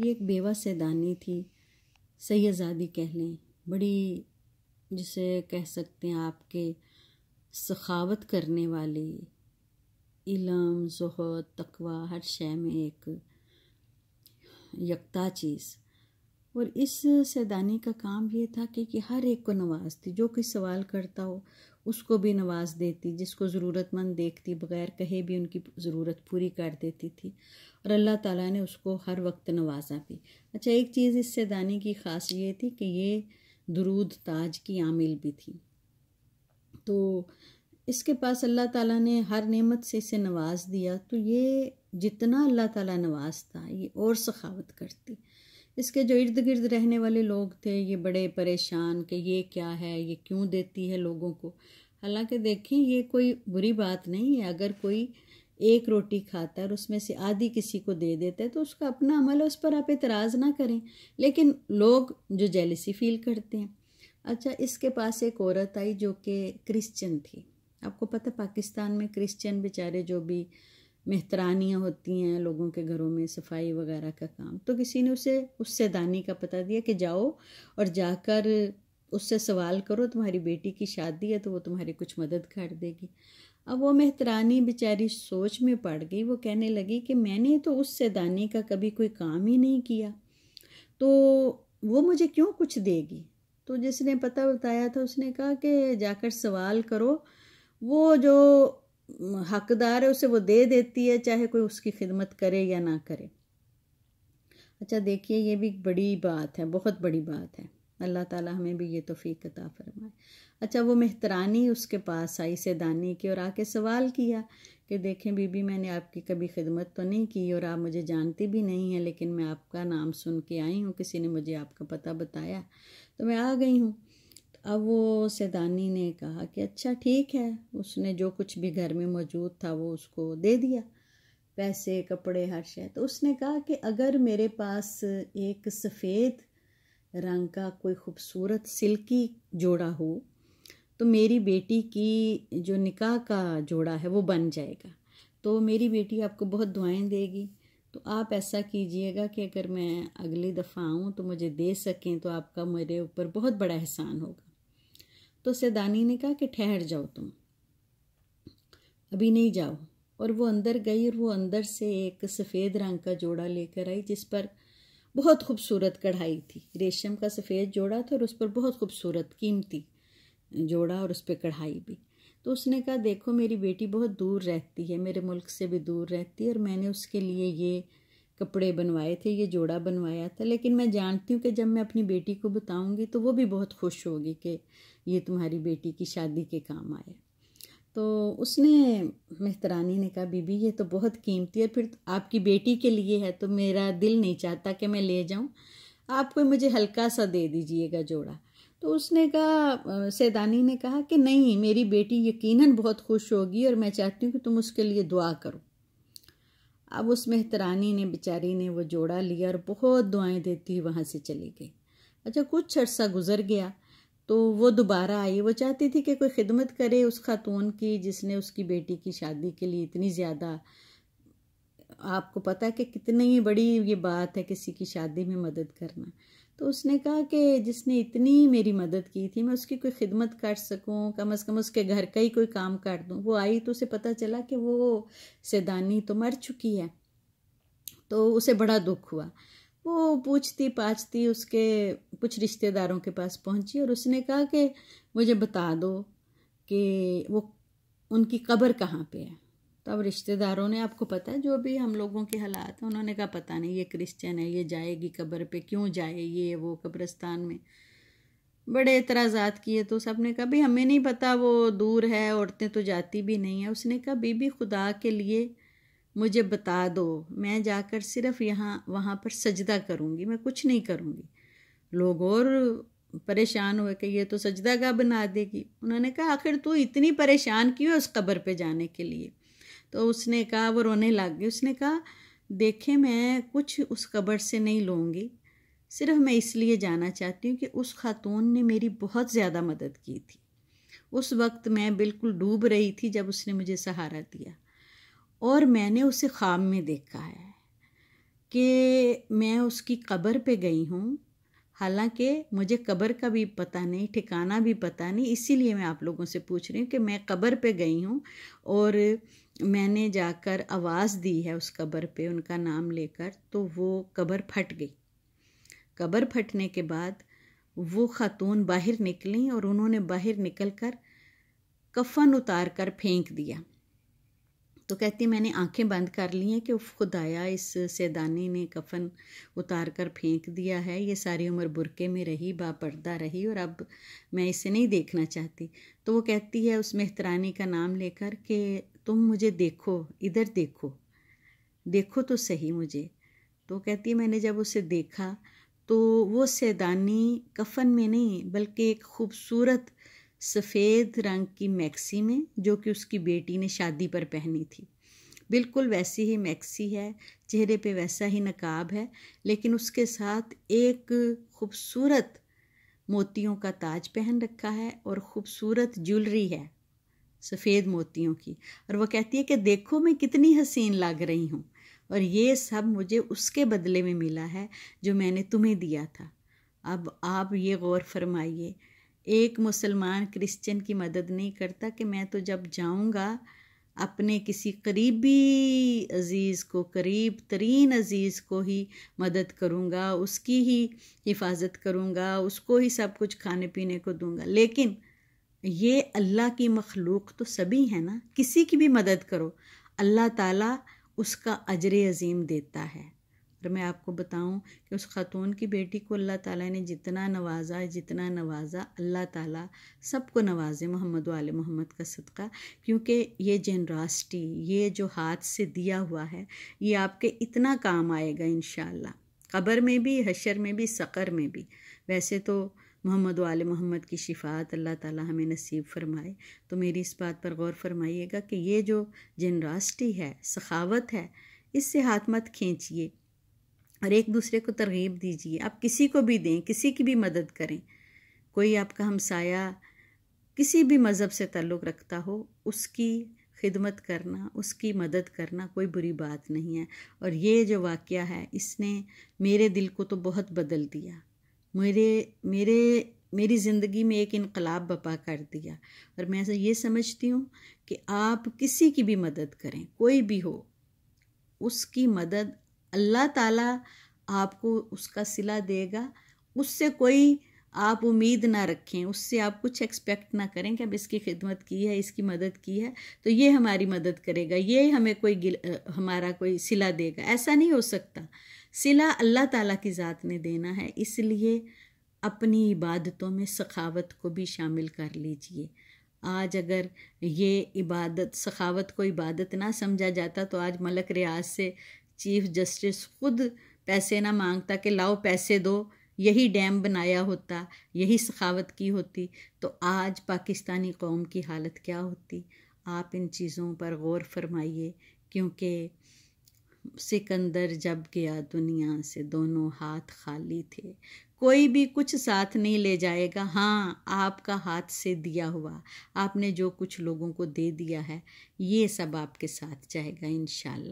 یہ ایک بیوہ سیدانی تھی سیدزادی کہہ کہلیں بڑی جسے کہہ سکتے ہیں آپ کے سخاوت کرنے والی علم زہد تقوی ہر شے میں ایک یکتا چیز اور اس سیدانی کا کام یہ تھا کہ ہر ایک کو نواز تھی جو کچھ سوال کرتا ہو اس کو بھی نواز دیتی جس کو ضرورت مند دیکھتی بغیر کہے بھی ان کی ضرورت پوری کر دیتی تھی اور اللہ تعالیٰ نے اس کو ہر وقت نوازا بھی اچھا ایک چیز اس سیدانی کی خاص یہ تھی کہ یہ درود تاج کی عامل بھی تھی تو اس کے پاس اللہ تعالیٰ نے ہر نعمت سے اسے نواز دیا تو یہ جتنا اللہ تعالیٰ نوازتا یہ اور سخاوت کرتی اس کے جو ارد گرد رہنے والے لوگ تھے یہ بڑے پریشان کہ یہ کیا ہے یہ کیوں دیتی ہے لوگوں کو حالانکہ دیکھیں یہ کوئی بری بات نہیں ہے اگر کوئی ایک روٹی کھاتا ہے اور اس میں سے آدھی کسی کو دے دیتا ہے تو اس کا اپنا عمل ہے اس پر آپ اعتراض نہ کریں لیکن لوگ جو جیلسی فیل کرتے ہیں اچھا اس کے پاس ایک عورت آئی جو کہ کرسچن تھی آپ کو پتہ پاکستان میں کرسچن بیچارے جو بھی مہترانیاں ہوتی ہیں لوگوں کے گھروں میں صفائی وغیرہ کا کام تو کسی نے اسے اس سے دانی کا پتہ دیا کہ جاؤ اور جا کر اس سے سوال کرو تمہاری بیٹی کی شادی ہے تو وہ تمہاری کچھ مدد کر دے گی اب وہ مہترانی بیچاری سوچ میں پڑ گئی وہ کہنے لگی کہ میں نے تو اس سے دانی کا کبھی کوئی کام ہی نہیں کیا تو وہ مجھے کیوں کچھ دے گی تو جس نے پتہ بتایا تھا اس نے کہا کہ جا کر سوال کرو وہ جو حقدار ہے اسے وہ دے دیتی ہے چاہے کوئی اس کی خدمت کرے یا نہ کرے اچھا دیکھیے یہ بھی بڑی بات ہے بہت بڑی بات ہے اللہ تعالیٰ ہمیں بھی یہ توفیق عطا فرمائے اچھا وہ مہترانی اس کے پاس آئی سے دانی کی اور آ کے سوال کیا کہ دیکھیں بی بی میں نے آپ کی کبھی خدمت تو نہیں کی اور آپ مجھے جانتی بھی نہیں ہیں لیکن میں آپ کا نام سن کے آئی ہوں کسی نے مجھے آپ کا پتہ بتایا تو میں آ گئی ہوں اب وہ سیدانی نے کہا کہ اچھا ٹھیک ہے اس نے جو کچھ بھی گھر میں موجود تھا وہ اس کو دے دیا پیسے کپڑے ہر شے تو اس نے کہا کہ اگر میرے پاس ایک سفید رنگ کا کوئی خوبصورت سلکی جوڑا ہو تو میری بیٹی کی جو نکاح کا جوڑا ہے وہ بن جائے گا تو میری بیٹی آپ کو بہت دعائیں دے گی تو آپ ایسا کیجئے گا کہ اگر میں اگلی دفعہ آؤں تو مجھے دے سکیں تو آپ کا میرے اوپر بہت بڑا احسان ہوگا تو سیدانی نے کہا کہ ٹھہر جاؤ تم ابھی نہیں جاؤ اور وہ اندر گئی اور وہ اندر سے ایک سفید رنگ کا جوڑا لے کر آئی جس پر بہت خوبصورت کڑھائی تھی ریشم کا سفید جوڑا تھا اور اس پر بہت خوبصورت قیمتی جوڑا اور اس پہ کڑھائی بھی تو اس نے کہا دیکھو میری بیٹی بہت دور رہتی ہے میرے ملک سے بھی دور رہتی ہے اور میں نے اس کے لیے یہ کپڑے بنوائے تھے یہ جوڑا بنوایا تھا لیکن میں جانتی ہوں کہ جب میں اپنی بیٹی کو بتاؤں گی تو وہ بھی بہت خوش ہوگی کہ یہ تمہاری بیٹی کی شادی کے کام آئے تو اس نے مہترانی نے کہا بی بی یہ تو بہت قیمتی ہے پھر آپ کی بیٹی کے لیے ہے تو میرا دل نہیں چاہتا کہ میں لے جاؤں آپ کو مجھے ہلکا سا دے دیجئے گا جوڑا تو اس نے کہا سیدانی نے کہا کہ نہیں میری بیٹی یقیناً بہت خوش ہوگی اور میں چاہتی ہوں کہ تم اس کے لیے دعا کرو اب اس مہترانی نے بچاری نے وہ جوڑا لیا اور بہت دعائیں دیتی ہوئی وہاں سے چلی گئی اچھا کچھ عرصہ گزر گیا تو وہ دوبارہ آئی وہ چاہتی تھی کہ کوئی خدمت کرے اس خاتون کی جس نے اس کی بیٹی کی شادی کے لیے اتنی زیادہ آپ کو پتا کہ کتنی بڑی یہ بات ہے کسی کی شادی میں مدد کرنا تو اس نے کہا کہ جس نے اتنی میری مدد کی تھی میں اس کی کوئی خدمت کر سکوں کم از کم اس کے گھر کا ہی کوئی کام کر دوں وہ آئی تو اسے پتا چلا کہ وہ سیدانی تو مر چکی ہے تو اسے بڑا دکھ ہوا وہ پوچھتی پاچھتی اس کے کچھ رشتے داروں کے پاس پہنچی اور اس نے کہا کہ مجھے بتا دو کہ وہ ان کی قبر کہاں پہ ہے تو اب رشتہ داروں نے آپ کو پتا ہے جو بھی ہم لوگوں کے حالات ہیں انہوں نے کہا پتہ نہیں یہ کرسچن ہے یہ جائے گی قبر پہ کیوں جائے یہ وہ قبرستان میں بڑے اعتراضات کیے تو سب نے کہا بھی ہمیں نہیں پتا وہ دور ہے عورتیں تو جاتی بھی نہیں ہیں اس نے کہا بی بی خدا کے لیے مجھے بتا دو میں جا کر صرف یہاں وہاں پر سجدہ کروں گی میں کچھ نہیں کروں گی لوگ اور پریشان ہوئے کہ یہ تو سجدہ گاہ بنا دے گی انہوں نے کہا آخر تو اتنی پریشان کیوں ہے اس قبر پہ جانے کے لیے تو اس نے کہا وہ رونے لگ گئی اس نے کہا دیکھے میں کچھ اس قبر سے نہیں لوں گی صرف میں اس لیے جانا چاہتی ہوں کہ اس خاتون نے میری بہت زیادہ مدد کی تھی اس وقت میں بالکل ڈوب رہی تھی جب اس نے مجھے سہارا دیا اور میں نے اسے خواب میں دیکھا ہے کہ میں اس کی قبر پہ گئی ہوں حالانکہ مجھے قبر کا بھی پتہ نہیں ٹھکانہ بھی پتہ نہیں اسی لیے میں آپ لوگوں سے پوچھ رہی ہوں کہ میں قبر پہ گئی ہوں اور میں نے جا کر آواز دی ہے اس قبر پہ ان کا نام لے کر تو وہ قبر پھٹ گئی قبر پھٹنے کے بعد وہ خاتون باہر نکلیں اور انہوں نے باہر نکل کر کفن اتار کر پھینک دیا تو کہتی میں نے آنکھیں بند کر لی ہیں کہ خدایا اس سیدانی نے کفن اتار کر پھینک دیا ہے یہ ساری عمر برقعے میں رہی با پردہ رہی اور اب میں اسے نہیں دیکھنا چاہتی تو وہ کہتی ہے اس محترانی کا نام لے کر کہ تم مجھے دیکھو ادھر دیکھو دیکھو تو صحیح مجھے تو کہتی ہے میں نے جب اسے دیکھا تو وہ سیدانی کفن میں نہیں بلکہ ایک خوبصورت سفید رنگ کی میکسی میں جو کہ اس کی بیٹی نے شادی پر پہنی تھی بالکل ویسی ہی میکسی ہے چہرے پہ ویسا ہی نقاب ہے لیکن اس کے ساتھ ایک خوبصورت موتیوں کا تاج پہن رکھا ہے اور خوبصورت جولری ہے سفید موتیوں کی اور وہ کہتی ہے کہ دیکھو میں کتنی حسین لگ رہی ہوں اور یہ سب مجھے اس کے بدلے میں ملا ہے جو میں نے تمہیں دیا تھا اب آپ یہ غور فرمائیے ایک مسلمان کرسچن کی مدد نہیں کرتا کہ میں تو جب جاؤں گا اپنے کسی قریبی عزیز کو قریب ترین عزیز کو ہی مدد کروں گا اس کی ہی حفاظت کروں گا اس کو ہی سب کچھ کھانے پینے کو دوں گا لیکن یہ اللہ کی مخلوق تو سبھی ہیں نا کسی کی بھی مدد کرو اللہ تعالیٰ اس کا اجر عظیم دیتا ہے اور میں آپ کو بتاؤں کہ اس خاتون کی بیٹی کو اللہ تعالیٰ نے جتنا نوازا جتنا نوازا اللہ تعالیٰ سب کو نوازے محمد و وال محمد کا صدقہ کیونکہ یہ جنراسٹی یہ جو ہاتھ سے دیا ہوا ہے یہ آپ کے اتنا کام آئے گا انشاءاللہ قبر میں بھی حشر میں بھی سقر میں بھی ویسے تو محمد آل محمد کی شفاعت اللہ تعالیٰ ہمیں نصیب فرمائے تو میری اس بات پر غور فرمائیے گا کہ یہ جو جنراسٹی ہے سخاوت ہے اس سے ہاتھ مت کھینچیے اور ایک دوسرے کو ترغیب دیجیے آپ کسی کو بھی دیں کسی کی بھی مدد کریں کوئی آپ کا ہمسایہ کسی بھی مذہب سے تعلق رکھتا ہو اس کی خدمت کرنا اس کی مدد کرنا کوئی بری بات نہیں ہے اور یہ جو واقعہ ہے اس نے میرے دل کو تو بہت بدل دیا میرے میرے میری زندگی میں ایک انقلاب بپا کر دیا اور میں یہ سمجھتی ہوں کہ آپ کسی کی بھی مدد کریں کوئی بھی ہو اس کی مدد اللہ تعالیٰ آپ کو اس کا صلہ دے گا اس سے کوئی آپ امید نہ رکھیں اس سے آپ کچھ ایکسپیکٹ نہ کریں کہ اب اس کی خدمت کی ہے اس کی مدد کی ہے تو یہ ہماری مدد کرے گا یہ ہمیں کوئی ہمارا کوئی صلہ دے گا ایسا نہیں ہو سکتا صلہ اللہ تعالیٰ کی ذات نے دینا ہے اس لیے اپنی عبادتوں میں سخاوت کو بھی شامل کر لیجئے آج اگر یہ عبادت سخاوت کو عبادت نہ سمجھا جاتا تو آج ملک ریاض سے چیف جسٹس خود پیسے نہ مانگتا کہ لاؤ پیسے دو یہی ڈیم بنایا ہوتا یہی سخاوت کی ہوتی تو آج پاکستانی قوم کی حالت کیا ہوتی آپ ان چیزوں پر غور فرمائیے کیونکہ سکندر جب گیا دنیا سے دونوں ہاتھ خالی تھے کوئی بھی کچھ ساتھ نہیں لے جائے گا ہاں آپ کا ہاتھ سے دیا ہوا آپ نے جو کچھ لوگوں کو دے دیا ہے یہ سب آپ کے ساتھ جائے گا انشاءاللہ